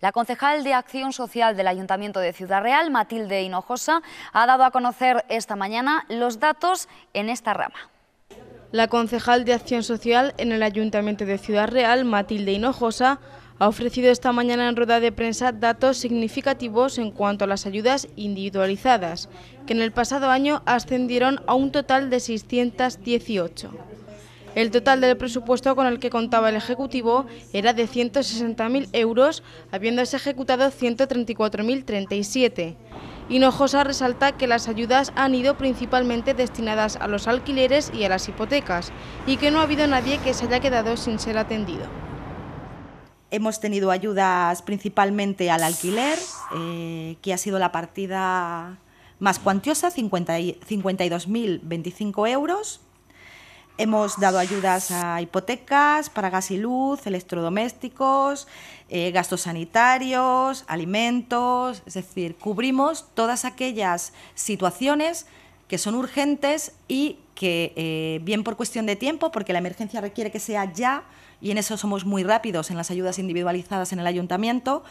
La concejal de Acción Social del Ayuntamiento de Ciudad Real, Matilde Hinojosa, ha dado a conocer esta mañana los datos en esta rama. La concejal de Acción Social en el Ayuntamiento de Ciudad Real, Matilde Hinojosa, ha ofrecido esta mañana en rueda de prensa datos significativos en cuanto a las ayudas individualizadas, que en el pasado año ascendieron a un total de 618. El total del presupuesto con el que contaba el Ejecutivo era de 160.000 euros, habiéndose ejecutado 134.037. Hinojosa resalta que las ayudas han ido principalmente destinadas a los alquileres y a las hipotecas, y que no ha habido nadie que se haya quedado sin ser atendido. Hemos tenido ayudas principalmente al alquiler, eh, que ha sido la partida más cuantiosa, 52.025 euros, Hemos dado ayudas a hipotecas, para gas y luz, electrodomésticos, eh, gastos sanitarios, alimentos, es decir, cubrimos todas aquellas situaciones que son urgentes y que eh, bien por cuestión de tiempo, porque la emergencia requiere que sea ya, y en eso somos muy rápidos en las ayudas individualizadas en el ayuntamiento,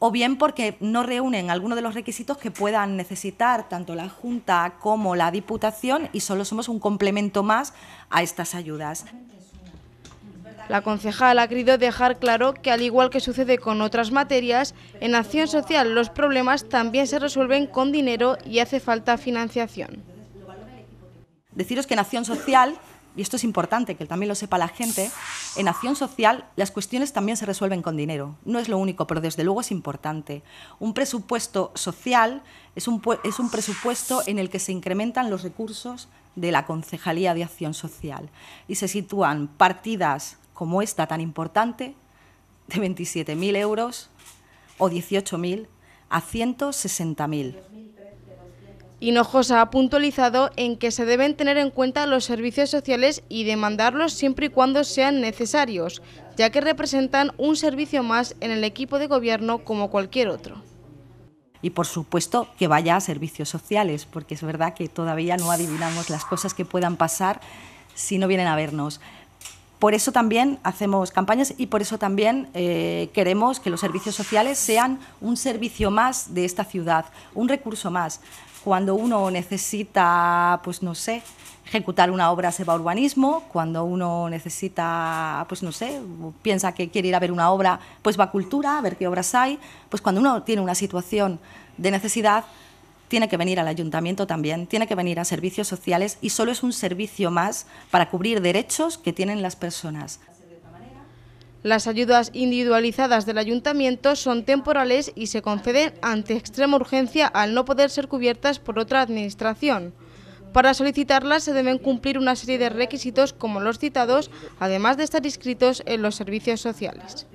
o bien porque no reúnen alguno de los requisitos que puedan necesitar tanto la Junta como la Diputación y solo somos un complemento más a estas ayudas. La concejal ha querido dejar claro que, al igual que sucede con otras materias, en acción social los problemas también se resuelven con dinero y hace falta financiación. Deciros que en acción social, y esto es importante que también lo sepa la gente, en acción social las cuestiones también se resuelven con dinero. No es lo único, pero desde luego es importante. Un presupuesto social es un, es un presupuesto en el que se incrementan los recursos de la Concejalía de Acción Social y se sitúan partidas como esta tan importante de 27.000 euros o 18.000 a 160.000. Hinojosa ha puntualizado en que se deben tener en cuenta los servicios sociales y demandarlos siempre y cuando sean necesarios, ya que representan un servicio más en el equipo de gobierno como cualquier otro y por supuesto que vaya a servicios sociales, porque es verdad que todavía no adivinamos las cosas que puedan pasar si no vienen a vernos. Por eso también hacemos campañas y por eso también eh, queremos que los servicios sociales sean un servicio más de esta ciudad, un recurso más, cuando uno necesita, pues no sé, ejecutar una obra se va a urbanismo, cuando uno necesita, pues no sé, piensa que quiere ir a ver una obra, pues va a cultura, a ver qué obras hay, pues cuando uno tiene una situación de necesidad, tiene que venir al ayuntamiento también, tiene que venir a servicios sociales y solo es un servicio más para cubrir derechos que tienen las personas. Las ayudas individualizadas del ayuntamiento son temporales y se conceden ante extrema urgencia al no poder ser cubiertas por otra administración. Para solicitarlas se deben cumplir una serie de requisitos como los citados, además de estar inscritos en los servicios sociales.